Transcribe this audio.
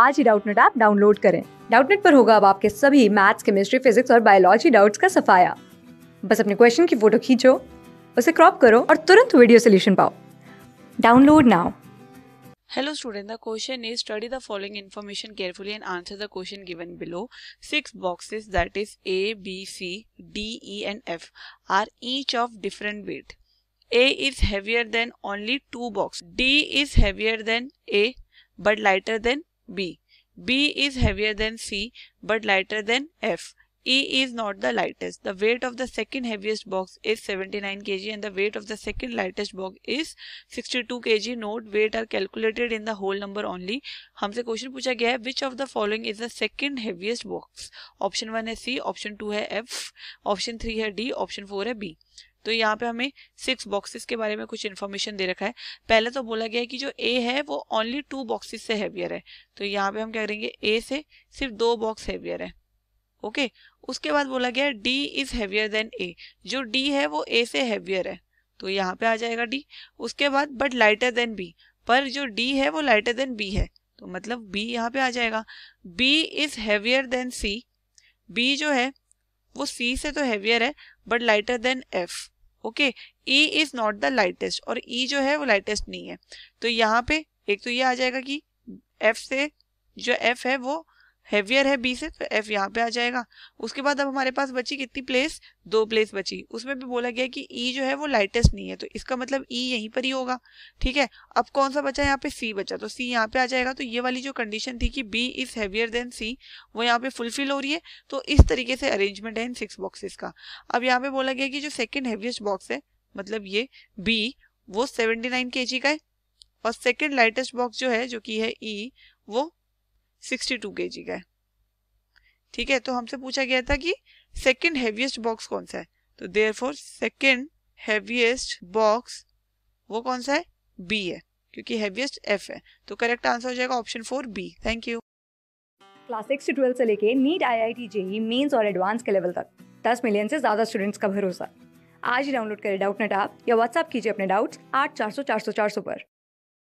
आज ही Doubtnut app download करें डाउटनेट पर होगा अब आपके सभी मैथ्स केमिस्ट्री फिजिक्स और बायोलॉजी डाउट्स का सफाया बस अपने क्वेश्चन की फोटो खींचो उसे क्रॉप करो और तुरंत वीडियो सोल्यूशन पाओ download now Hello student, the question is study the following information carefully and answer the question given below. Six boxes that is A, B, C, D, E and F are each of different weight. A is heavier than only two boxes. D is heavier than A but lighter than B. B is heavier than C but lighter than F. E is not the lightest. The weight of the second heaviest box is 79 kg and the weight of the second lightest box is 62 kg. Note weight are calculated in the whole number only. हमसे question पूछा गया है which of the following is the second heaviest box option one है C option two है F option three है D option four है B तो यहाँ पे हमें सिक्स बॉक्सेस के बारे में कुछ इन्फॉर्मेशन दे रखा है पहले तो बोला गया है कि जो ए है वो ओनली टू बॉक्सेस से हैवियर है तो यहाँ पे हम क्या करेंगे ए से सिर्फ दो बॉक्स हैवियर है ओके okay? उसके बाद बोला गया D is heavier then A जो डी है वो ए से हैवियर है तो यहाँ पे आ जाएगा डी उसके बाद बट लाइटर देन बी पर जो डी है वो लाइटर देन बी है तो मतलब बी यहाँ पे आ जाएगा B is heavier then C B जो है वो सी से तो हैवियर है but lighter then F okay E is not the lightest और ई e जो है वो लाइटेस्ट नहीं है तो यहाँ पे एक तो ये आ जाएगा कि एफ से जो एफ है वो हैवियर है बी से तो एफ यहाँ पे आ जाएगा उसके बाद अब हमारे पास बची कितनी प्लेस दो प्लेस बची उसमें भी बोला गया कि ई e जो है वो लाइटेस्ट नहीं है तो इसका मतलब ई e यहीं पर ही होगा ठीक है अब कौन सा बचा यहाँ पे सी बचा तो सी यहाँ पे आ जाएगा तो ये वाली जो कंडीशन थी कि B is heavier then C वो यहाँ पे फुलफिल हो रही है तो इस तरीके से अरेंजमेंट है इन सिक्स बॉक्सेस का अब यहाँ पे बोला गया कि जो सेकेंड हैवियस्ट बॉक्स है मतलब ये बी वो सेवेंटी नाइन का है और सेकेंड लाइटेस्ट बॉक्स जो है जो कि है ई e, वो सिक्सटी टू के जी का है ठीक है तो हमसे पूछा गया था कि सेकेंड हैवीएस्ट बॉक्स कौन सा है तो therefore second heaviest box वो कौन सा है बी है क्योंकि हैवीएस्ट एफ है तो करेक्ट आंसर हो जाएगा option four B thank you class six से ट्वेल्थ से लेके NEET I I T JEE mains और एडवांस के लेवल तक दस मिलियन से ज्यादा स्टूडेंट्स का भरोसा आज ही डाउनलोड करें डाउट नेट आप या व्हाट्सअप कीजिए अपने डाउट्स आठ चार सौ चार सौ चार सौ पर